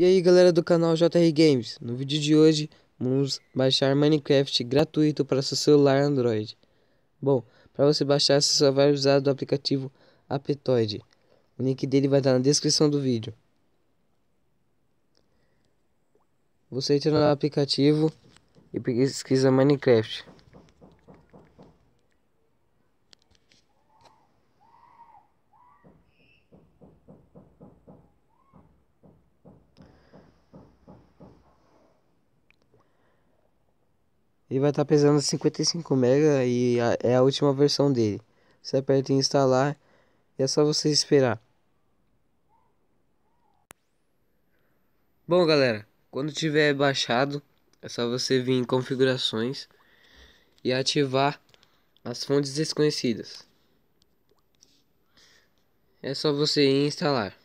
E aí galera do canal JR Games, no vídeo de hoje vamos baixar Minecraft gratuito para seu celular Android. Bom, para você baixar você só vai usar do aplicativo Aptoid. O link dele vai estar na descrição do vídeo. Você entra no tá. aplicativo e pesquisa Minecraft. Ele vai estar tá pesando 55 MB e a, é a última versão dele. Você aperta em instalar e é só você esperar. Bom galera, quando tiver baixado, é só você vir em configurações e ativar as fontes desconhecidas. É só você instalar.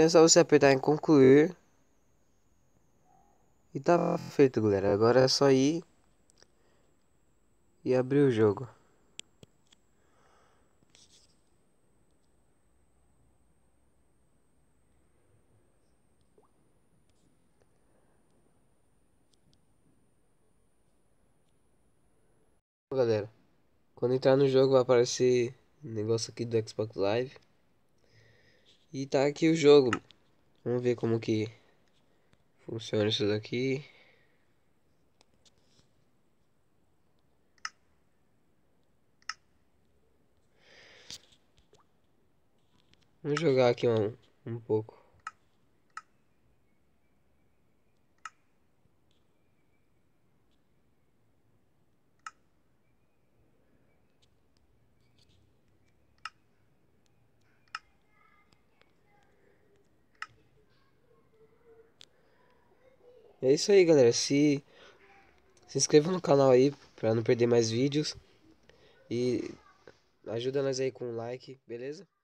Então é só você apertar em concluir. E tá feito, galera. Agora é só ir e abrir o jogo. Galera, quando entrar no jogo vai aparecer um negócio aqui do Xbox Live. E tá aqui o jogo. Vamos ver como que funciona isso daqui. Vamos jogar aqui um, um pouco. É isso aí, galera. Se, se inscreva no canal aí pra não perder mais vídeos. E ajuda nós aí com um like, beleza?